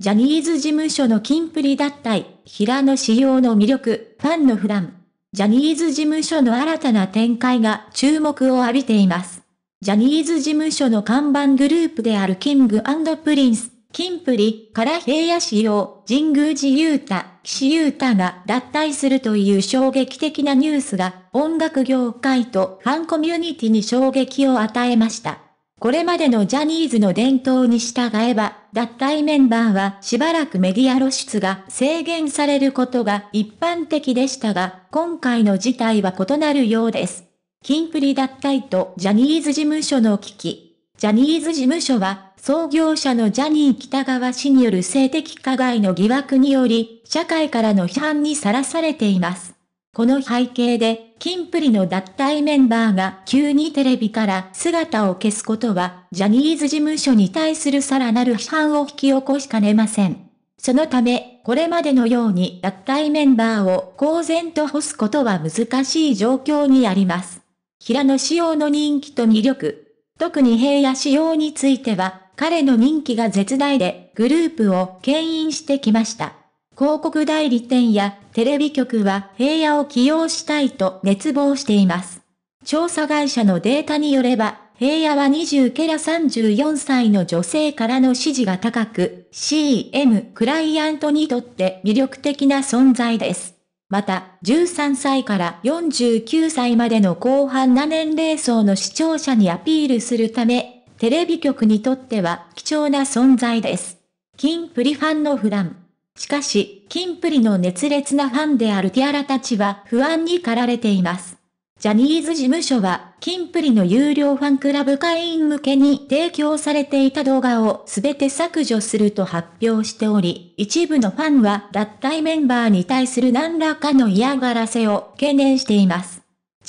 ジャニーズ事務所の金プリ脱退、平野紫耀の魅力、ファンの不乱。ジャニーズ事務所の新たな展開が注目を浴びています。ジャニーズ事務所の看板グループであるキングプリンス、キンプリから平野紫耀、神宮寺勇太、岸優太が脱退するという衝撃的なニュースが音楽業界とファンコミュニティに衝撃を与えました。これまでのジャニーズの伝統に従えば、脱退メンバーはしばらくメディア露出が制限されることが一般的でしたが、今回の事態は異なるようです。キンプリ脱退とジャニーズ事務所の危機。ジャニーズ事務所は、創業者のジャニー北川氏による性的加害の疑惑により、社会からの批判にさらされています。この背景で、キンプリの脱退メンバーが急にテレビから姿を消すことは、ジャニーズ事務所に対するさらなる批判を引き起こしかねません。そのため、これまでのように脱退メンバーを公然と干すことは難しい状況にあります。平野仕様の人気と魅力。特に平野仕様については、彼の人気が絶大で、グループを牽引してきました。広告代理店やテレビ局は平野を起用したいと熱望しています。調査会社のデータによれば、平野は20ケラ34歳の女性からの支持が高く、CM クライアントにとって魅力的な存在です。また、13歳から49歳までの後半な年齢層の視聴者にアピールするため、テレビ局にとっては貴重な存在です。金プリファンのフラン。しかし、キンプリの熱烈なファンであるティアラたちは不安に駆られています。ジャニーズ事務所は、キンプリの有料ファンクラブ会員向けに提供されていた動画をすべて削除すると発表しており、一部のファンは脱退メンバーに対する何らかの嫌がらせを懸念しています。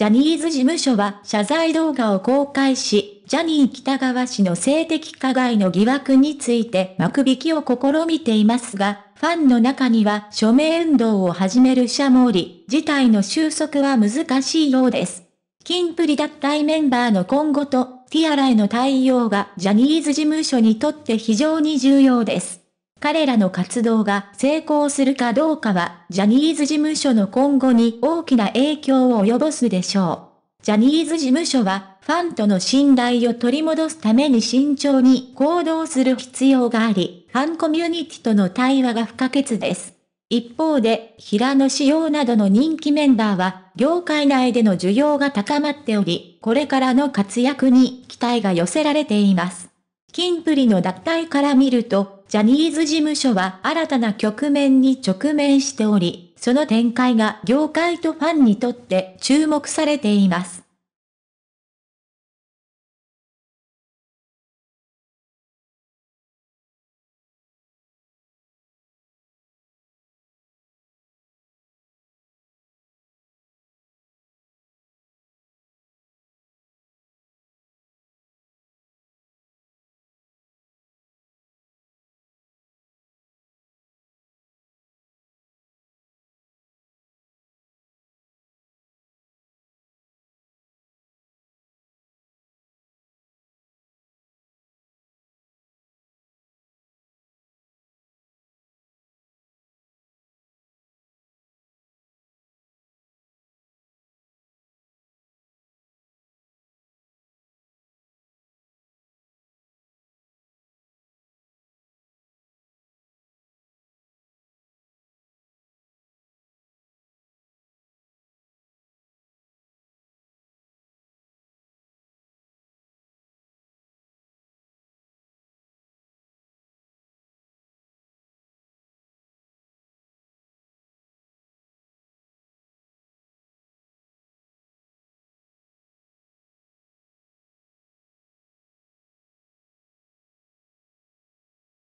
ジャニーズ事務所は謝罪動画を公開し、ジャニー北川氏の性的加害の疑惑について幕引きを試みていますが、ファンの中には署名運動を始める者もおり、事態の収束は難しいようです。キンプリ脱退メンバーの今後と、ティアラへの対応がジャニーズ事務所にとって非常に重要です。彼らの活動が成功するかどうかは、ジャニーズ事務所の今後に大きな影響を及ぼすでしょう。ジャニーズ事務所は、ファンとの信頼を取り戻すために慎重に行動する必要があり、ファンコミュニティとの対話が不可欠です。一方で、平野志耀などの人気メンバーは、業界内での需要が高まっており、これからの活躍に期待が寄せられています。キンプリの脱退から見ると、ジャニーズ事務所は新たな局面に直面しており、その展開が業界とファンにとって注目されています。